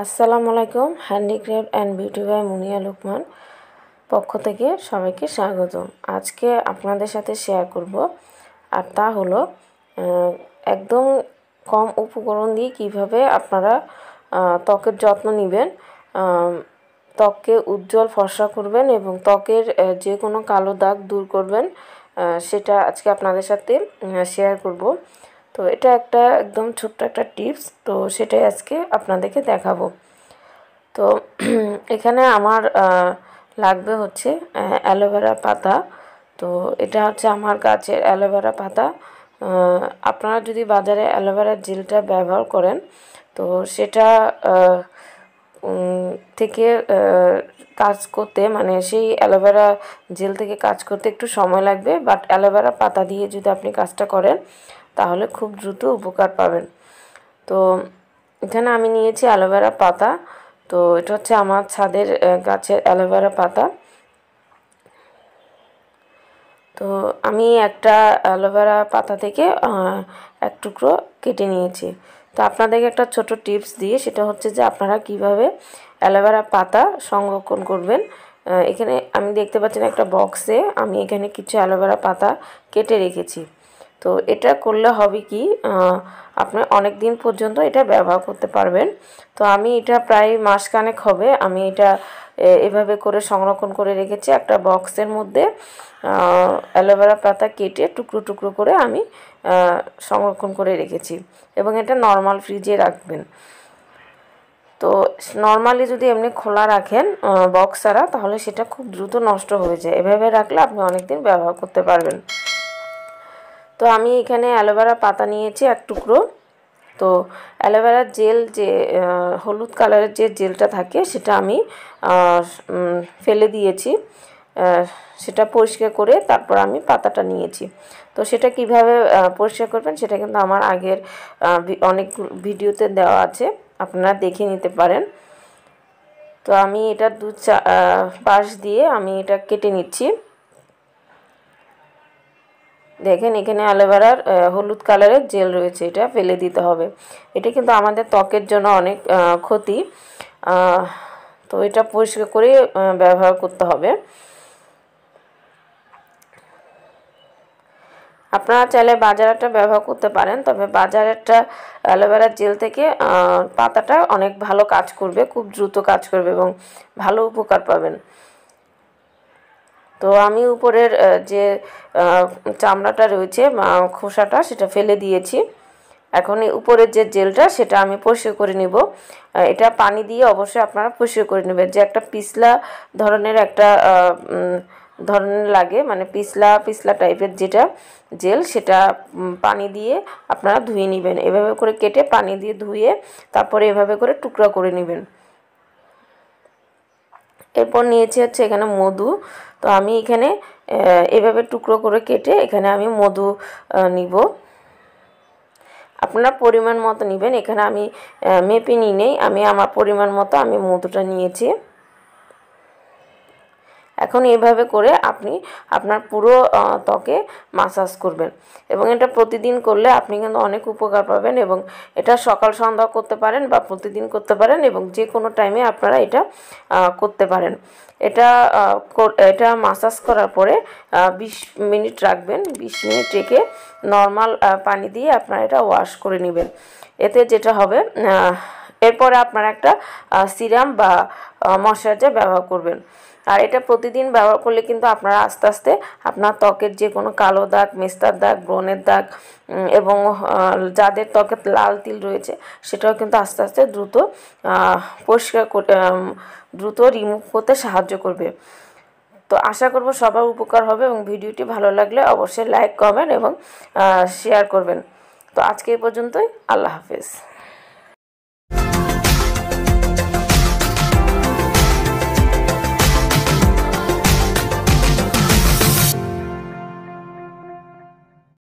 আসসালামু আলাইকুম handicraft and beauty by Munia Lukman পক্ষ থেকে সবাইকে স্বাগতম আজকে আপনাদের সাথে শেয়ার করব আর তা হলো একদম কম উপকরণ দিয়ে কিভাবে আপনারা ত্বকের যত্ন নেবেন ত্বককে উজ্জ্বল ফর্সা করবেন এবং ত্বকের যে কোনো কালো দাগ দূর করবেন সেটা আজকে আপনাদের সাথে শেয়ার করব তো এটা একটা একদম ছোট্ট একটা টিপস তো সেটাই আজকে আপনাদেরকে দেখাবো তো এখানে আমার লাগবে হচ্ছে অ্যালোভেরা পাতা তো এটা হচ্ছে আমার গাছের অ্যালোভেরা পাতা আপনারা যদি বাজারে অ্যালোভেরা জেলটা ব্যবহার করেন তো সেটা থেকে কাজ করতে মানে সেই অ্যালোভেরা জেল থেকে কাজ করতে একটু সময় লাগবে বাট অ্যালোভেরা পাতা দিয়ে যদি আপনি কাজটা করেন তাহলে খুব দ্রুত উপকার পাবেন তো এখানে আমি নিয়েছি অ্যালোভেরা পাতা তো এটা হচ্ছে আমার ছাদের গাছের অ্যালোভেরা পাতা তো আমি একটা অ্যালোভেরা পাতা থেকে এক টুকরো কেটে নিয়েছি তো আপনাদেরকে একটা ছোট টিপস দিয়ে সেটা হচ্ছে যে আপনারা কিভাবে অ্যালোভেরা পাতা সংরক্ষণ করবেন এখানে আমি দেখতে পাচ্ছি না একটা বক্সে আমি এখানে কিছু অ্যালোভেরা পাতা কেটে রেখেছি তো এটা করলে হবে কি আপনি অনেক দিন পর্যন্ত এটা ব্যবহার করতে পারবেন তো আমি এটা প্রায় মাসখানেক হবে আমি এটা এভাবে করে সংরক্ষণ করে রেখেছি একটা বক্সের মধ্যে অ্যালোভেরা পাতা কেটে টুকরো টুকরো করে আমি সংরক্ষণ করে রেখেছি এবং এটা নর্মাল ফ্রিজে রাখবেন তো নর্মালি যদি এমনি খোলা রাখেন বক্স ছাড়া তাহলে সেটা খুব দ্রুত নষ্ট হয়ে যায় এভাবে রাখলে আপনি অনেক দিন ব্যবহার করতে পারবেন তো আমি এখানে অ্যালোভেরা পাতা নিয়েছি এক টুকরো তো অ্যালোভেরার জেল যে হলুদ কালারের যে জেলটা থাকে সেটা আমি ফেলে দিয়েছি সেটা পরিষ্কার করে তারপর আমি পাতাটা নিয়েছি তো সেটা কিভাবে পরিষ্কার করবেন সেটা কিন্তু আমার আগের অনেক ভিডিওতে দেওয়া আছে আপনারা দেখে নিতে পারেন তো আমি এটা দু চা পাশ দিয়ে আমি এটা কেটে নিচ্ছি দেখেন এখানে অ্যালোভেরার হলুদ কালারের জেল রয়েছে এটা ফেলে দিতে হবে এটা কিন্তু আমাদের ত্বকের জন্য অনেক ক্ষতি তো এটা পরিষ্কার করে ব্যবহার করতে হবে আপনারা চাইলে বাজারটা ব্যবহার করতে পারেন তবে বাজারেরটা অ্যালোভেরার জেল থেকে পাতাটা অনেক ভালো কাজ করবে খুব দ্রুত কাজ করবে এবং ভালো উপকার পাবেন তো আমি উপরের যে চামড়াটা রয়েছে খোসাটা সেটা ফেলে দিয়েছি এখন এই উপরের যে জেলটা সেটা আমি পরিষ্কার করে নিব এটা পানি দিয়ে অবশ্যই আপনারা পরিষ্কার করে নেবেন যে একটা পিছলা ধরনের একটা ধরনের লাগে মানে পিছলা পিছলা টাইপের যেটা জেল সেটা পানি দিয়ে আপনারা ধুয়ে নেবেন এভাবে করে কেটে পানি দিয়ে ধুয়ে তারপরে এভাবে করে টুকরা করে নেবেন এরপর নিয়েছি হচ্ছে এখানে মধু তো আমি এখানে এভাবে টুকরো করে কেটে এখানে আমি মধু নিব আপনার পরিমাণ মতো নেবেন এখানে আমি মেপে নিই নেই আমি আমার পরিমাণ মতো আমি মধুটা নিয়েছি এখন এইভাবে করে আপনি আপনার পুরো ত্বকে মাসাজ করবেন এবং এটা প্রতিদিন করলে আপনি কিন্তু অনেক উপকার পাবেন এবং এটা সকাল সন্ধ্যা করতে পারেন বা প্রতিদিন করতে পারেন এবং যে কোনো টাইমে আপনারা এটা করতে পারেন এটা এটা মাসাজ করার পরে বিশ মিনিট রাখবেন বিশ মিনিট রেখে নর্মাল পানি দিয়ে আপনারা এটা ওয়াশ করে নেবেন এতে যেটা হবে এরপরে আপনারা একটা সিরাম বা ময়শ্চারাইজার ব্যবহার করবেন আর এটা প্রতিদিন ব্যবহার করলে কিন্তু আপনারা আস্তে আস্তে আপনার ত্বকের যে কোনো কালো দাগ মেস্তার দাগ ব্রণের দাগ এবং যাদের ত্বকে লাল তিল রয়েছে সেটাও কিন্তু আস্তে আস্তে দ্রুত পরিষ্কার দ্রুত রিমুভ করতে সাহায্য করবে তো আশা করব সবার উপকার হবে এবং ভিডিওটি ভালো লাগলে অবশ্যই লাইক কমেন্ট এবং শেয়ার করবেন তো আজকে এই পর্যন্তই আল্লাহ হাফেজ